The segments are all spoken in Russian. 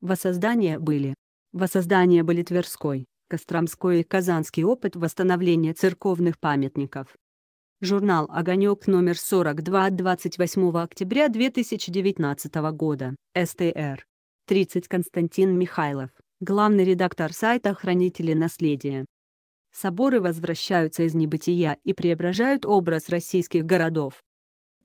Воссоздания были. Воссоздания были Тверской, Костромской и Казанский опыт восстановления церковных памятников. Журнал «Огонек» номер 42 от 28 октября 2019 года. СТР. 30 Константин Михайлов. Главный редактор сайта «Хранители наследия». Соборы возвращаются из небытия и преображают образ российских городов.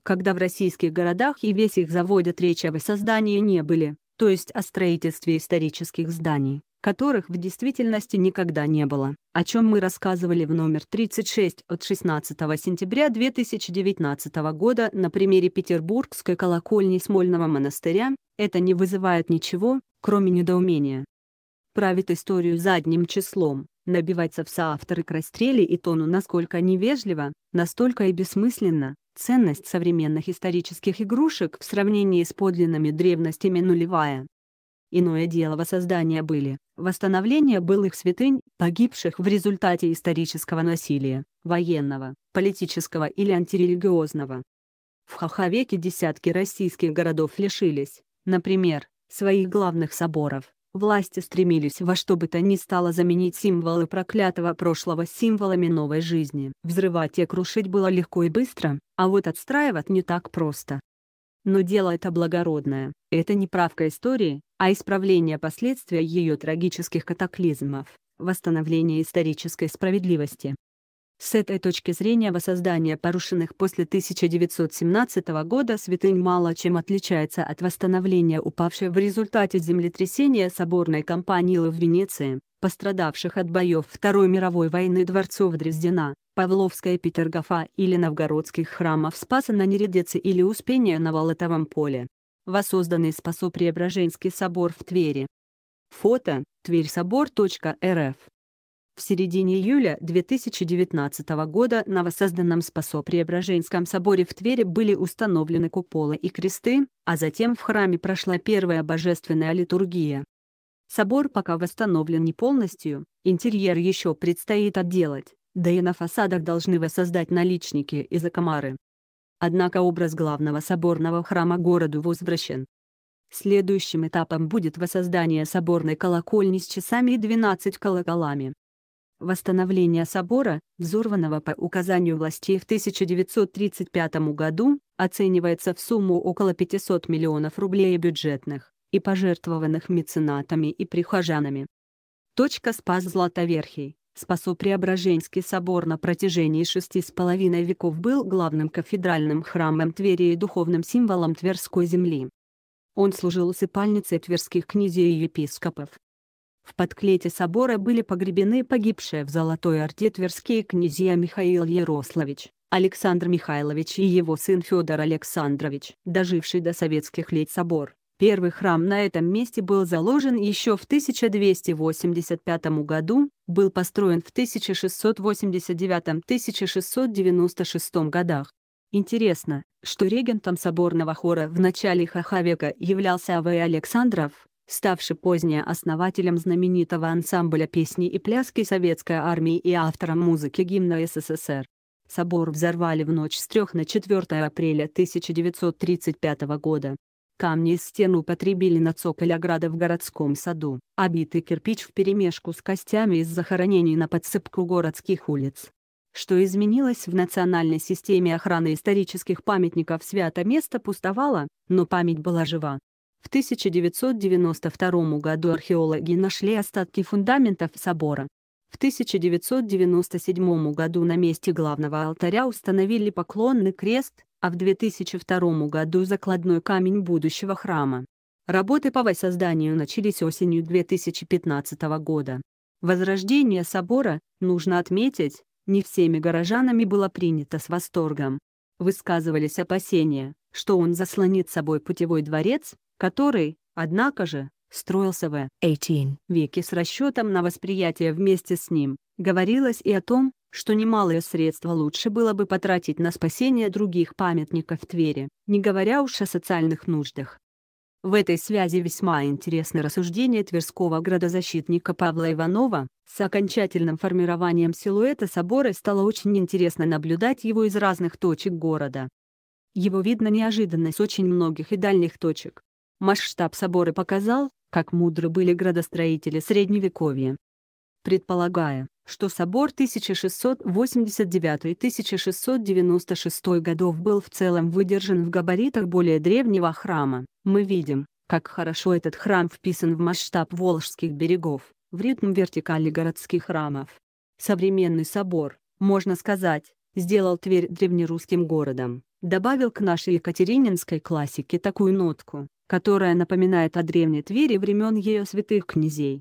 Когда в российских городах и весь их заводят речь о воссоздании не были, то есть о строительстве исторических зданий, которых в действительности никогда не было, о чем мы рассказывали в номер 36 от 16 сентября 2019 года на примере Петербургской колокольни Смольного монастыря, это не вызывает ничего, кроме недоумения. Правит историю задним числом, набиваться в соавторы к расстреле и тону насколько невежливо, настолько и бессмысленно, Ценность современных исторических игрушек в сравнении с подлинными древностями нулевая. Иное дело воссоздания были, восстановление былых святынь, погибших в результате исторического насилия, военного, политического или антирелигиозного. В хаховеке десятки российских городов лишились, например, своих главных соборов, Власти стремились во что бы то ни стало заменить символы проклятого прошлого символами новой жизни. Взрывать и крушить было легко и быстро, а вот отстраивать не так просто. Но дело это благородное, это не правка истории, а исправление последствий ее трагических катаклизмов, восстановление исторической справедливости. С этой точки зрения воссоздание порушенных после 1917 года святынь мало чем отличается от восстановления упавшей в результате землетрясения соборной кампанилы в Венеции, пострадавших от боев Второй мировой войны дворцов Дрездена, Павловская Петергофа или новгородских храмов Спаса на Нередеце или Успения на Волотовом поле. Воссозданный Спасо-Преображенский собор в Твери. Фото, тверьсобор.рф в середине июля 2019 года на воссозданном Спасо-Преображенском соборе в Твере были установлены куполы и кресты, а затем в храме прошла первая божественная литургия. Собор пока восстановлен не полностью, интерьер еще предстоит отделать, да и на фасадах должны воссоздать наличники и закомары. Однако образ главного соборного храма городу возвращен. Следующим этапом будет воссоздание соборной колокольни с часами и 12 колоколами. Восстановление собора, взорванного по указанию властей в 1935 году, оценивается в сумму около 500 миллионов рублей бюджетных и пожертвованных меценатами и прихожанами. Точка «Спас Златоверхий» Спасо Преображенский собор на протяжении шести с половиной веков был главным кафедральным храмом Твери и духовным символом Тверской земли. Он служил усыпальницей тверских князей и епископов, в подклете собора были погребены погибшие в Золотой Орде тверские князья Михаил Ярославич, Александр Михайлович и его сын Федор Александрович. Доживший до советских лет собор, первый храм на этом месте был заложен еще в 1285 году, был построен в 1689-1696 годах. Интересно, что регентом соборного хора в начале века являлся А.В. Александров, ставший позднее основателем знаменитого ансамбля песни и пляски советской армии и автором музыки гимна СССР. Собор взорвали в ночь с 3 на 4 апреля 1935 года. Камни из стену потребили на цоколь ограды в городском саду, обитый кирпич вперемешку с костями из захоронений на подсыпку городских улиц. Что изменилось в национальной системе охраны исторических памятников свято место пустовало, но память была жива. В 1992 году археологи нашли остатки фундаментов собора. В 1997 году на месте главного алтаря установили поклонный крест, а в 2002 году закладной камень будущего храма. Работы по воссозданию начались осенью 2015 года. Возрождение собора, нужно отметить, не всеми горожанами было принято с восторгом. Высказывались опасения, что он заслонит собой путевой дворец, который, однако же, строился в 18 веке с расчетом на восприятие вместе с ним. Говорилось и о том, что немалое средства лучше было бы потратить на спасение других памятников Твери, не говоря уж о социальных нуждах. В этой связи весьма интересно рассуждение тверского градозащитника Павла Иванова, с окончательным формированием силуэта собора стало очень интересно наблюдать его из разных точек города. Его видно неожиданно с очень многих и дальних точек, Масштаб собора показал, как мудры были градостроители Средневековья. Предполагая, что собор 1689-1696 годов был в целом выдержан в габаритах более древнего храма, мы видим, как хорошо этот храм вписан в масштаб Волжских берегов, в ритм вертикали городских храмов. Современный собор, можно сказать, сделал Тверь древнерусским городом, добавил к нашей екатерининской классике такую нотку, которая напоминает о древней Твери времен ее святых князей.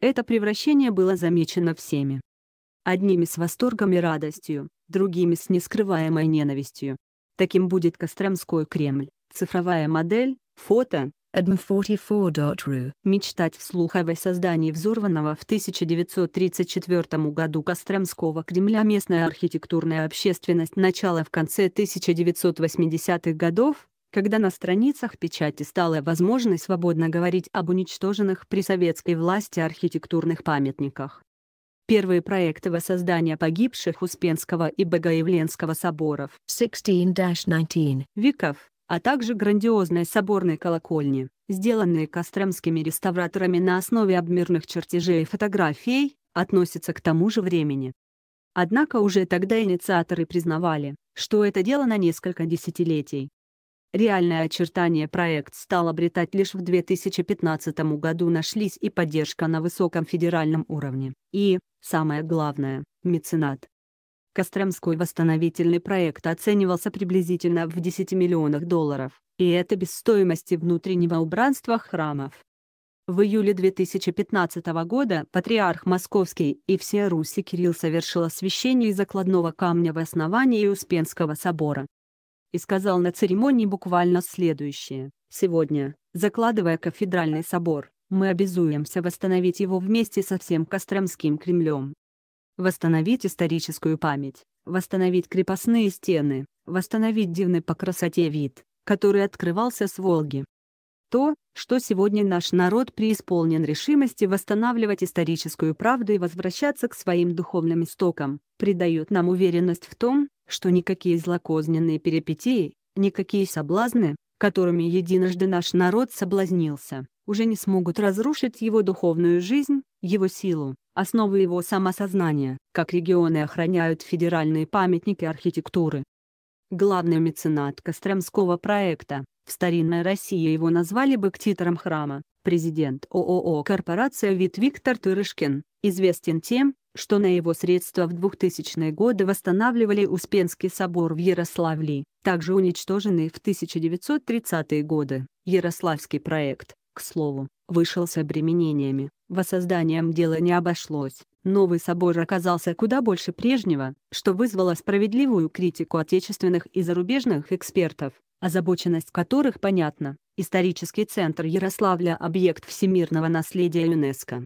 Это превращение было замечено всеми. Одними с восторгом и радостью, другими с нескрываемой ненавистью. Таким будет Костромской Кремль, цифровая модель, фото, Edm44.ru Мечтать вслух о воссоздании взорванного в 1934 году Костромского Кремля местная архитектурная общественность начала в конце 1980-х годов, когда на страницах печати стала возможной свободно говорить об уничтоженных при советской власти архитектурных памятниках. Первые проекты воссоздания погибших Успенского и Богоявленского соборов 16-19 веков, а также грандиозной соборной колокольни, сделанные костромскими реставраторами на основе обмерных чертежей и фотографий, относятся к тому же времени. Однако уже тогда инициаторы признавали, что это дело на несколько десятилетий. Реальное очертание проект стал обретать лишь в 2015 году нашлись и поддержка на высоком федеральном уровне, и, самое главное, меценат. Костромской восстановительный проект оценивался приблизительно в 10 миллионах долларов, и это без стоимости внутреннего убранства храмов. В июле 2015 года патриарх Московский и все Руси Кирилл совершил освящение из закладного камня в основании Успенского собора, и сказал на церемонии буквально следующее. «Сегодня, закладывая кафедральный собор, мы обязуемся восстановить его вместе со всем Костромским Кремлем. Восстановить историческую память, восстановить крепостные стены, восстановить дивный по красоте вид, который открывался с Волги, то, что сегодня наш народ преисполнен решимости восстанавливать историческую правду и возвращаться к своим духовным истокам, придает нам уверенность в том, что никакие злокозненные перипетии, никакие соблазны, которыми единожды наш народ соблазнился, уже не смогут разрушить его духовную жизнь, его силу, основы его самосознания, как регионы охраняют федеральные памятники архитектуры. Главный меценат Костромского проекта, в старинной России его назвали бы ктитором храма. Президент ООО «Корпорация ВИТ» Виктор Тырышкин, известен тем, что на его средства в 2000-е годы восстанавливали Успенский собор в Ярославле, также уничтоженный в 1930-е годы. Ярославский проект, к слову, вышел с обременениями, воссозданием дела не обошлось. Новый собор оказался куда больше прежнего, что вызвало справедливую критику отечественных и зарубежных экспертов озабоченность которых понятна. Исторический центр Ярославля – объект всемирного наследия ЮНЕСКо.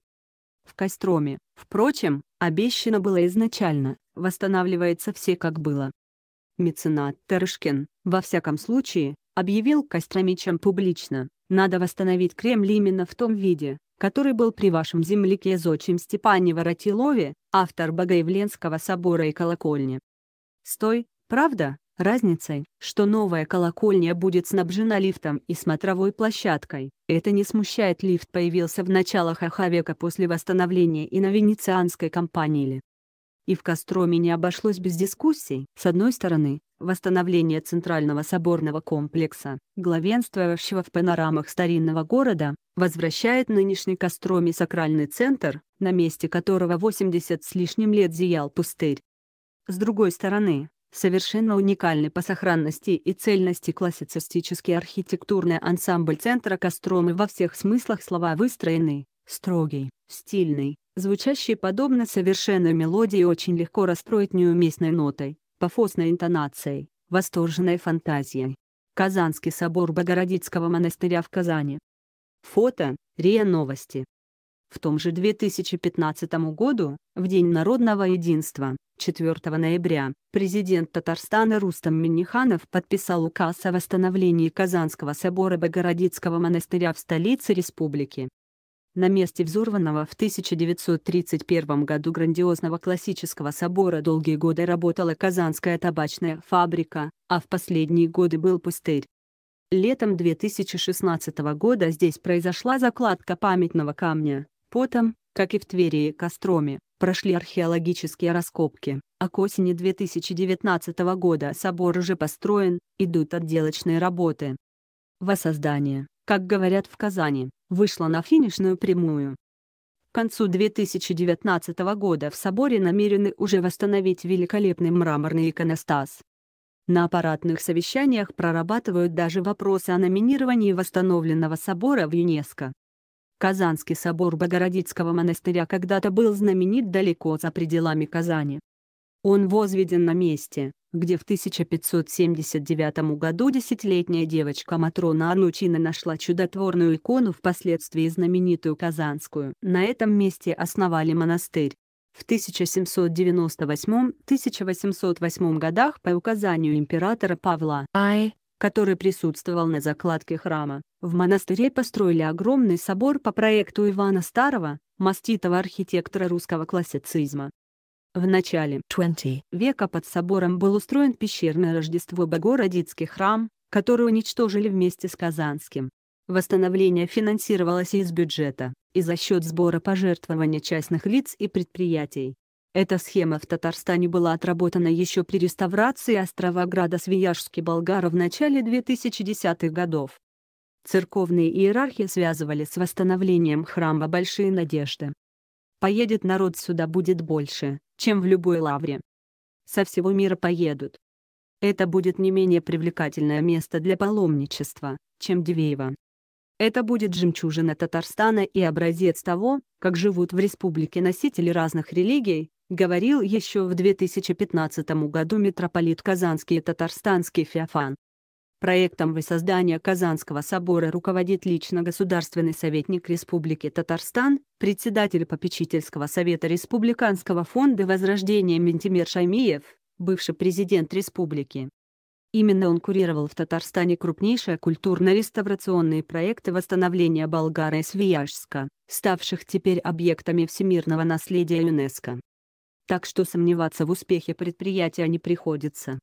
В Костроме, впрочем, обещано было изначально, восстанавливается все как было. Меценат Терышкин, во всяком случае, объявил Костромичам публично, надо восстановить Кремль именно в том виде, который был при вашем земляке зодчим Степане Воротилове, автор Богоявленского собора и колокольни. Стой, правда, разницей, что новая колокольня будет снабжена лифтом и смотровой площадкой. Это не смущает лифт появился в началах Ахавека после восстановления и на венецианской компании. И в Костроме не обошлось без дискуссий. С одной стороны, восстановление центрального соборного комплекса, главенствовавшего в панорамах старинного города, возвращает нынешний Костроме сакральный центр, на месте которого 80 с лишним лет зиял пустырь. С другой стороны, Совершенно уникальный по сохранности и цельности классицистический архитектурный ансамбль центра Костромы во всех смыслах слова выстроенный строгий, стильный, звучащий подобно совершенной мелодии очень легко расстроить неуместной нотой, пафосной интонацией, восторженной фантазией. Казанский собор Богородицкого монастыря в Казани. Фото РИА Новости. В том же 2015 году, в День народного единства, 4 ноября президент Татарстана Рустам Миниханов подписал указ о восстановлении Казанского собора Богородицкого монастыря в столице республики. На месте взорванного в 1931 году грандиозного классического собора долгие годы работала Казанская табачная фабрика, а в последние годы был пустырь. Летом 2016 года здесь произошла закладка памятного камня, потом, как и в Твери и Костроме, прошли археологические раскопки, а к осени 2019 года собор уже построен, идут отделочные работы. Воссоздание, как говорят в Казани, вышло на финишную прямую. К концу 2019 года в соборе намерены уже восстановить великолепный мраморный иконостас. На аппаратных совещаниях прорабатывают даже вопросы о номинировании восстановленного собора в ЮНЕСКО. Казанский собор Богородицкого монастыря когда-то был знаменит далеко за пределами Казани. Он возведен на месте, где в 1579 году десятилетняя девочка Матрона Анучина нашла чудотворную икону впоследствии знаменитую Казанскую. На этом месте основали монастырь. В 1798-1808 годах по указанию императора Павла I который присутствовал на закладке храма. В монастыре построили огромный собор по проекту Ивана Старого, маститого архитектора русского классицизма. В начале 20 века под собором был устроен пещерное Рождество Богородицкий храм, который уничтожили вместе с Казанским. Восстановление финансировалось из бюджета, и за счет сбора пожертвований частных лиц и предприятий. Эта схема в Татарстане была отработана еще при реставрации острова Града Свияжский Болгар в начале 2010-х годов. Церковные иерархи связывали с восстановлением храма большие надежды. Поедет народ сюда будет больше, чем в любой лавре. Со всего мира поедут. Это будет не менее привлекательное место для паломничества, чем Дивеево. Это будет жемчужина Татарстана и образец того, как живут в республике носители разных религий, говорил еще в 2015 году митрополит Казанский и Татарстанский Феофан. Проектом воссоздания Казанского собора руководит лично государственный советник Республики Татарстан, председатель попечительского совета Республиканского фонда возрождения Ментимер Шаймиев, бывший президент республики. Именно он курировал в Татарстане крупнейшие культурно-реставрационные проекты восстановления Болгара и Свияжска, ставших теперь объектами всемирного наследия ЮНЕСКО так что сомневаться в успехе предприятия не приходится.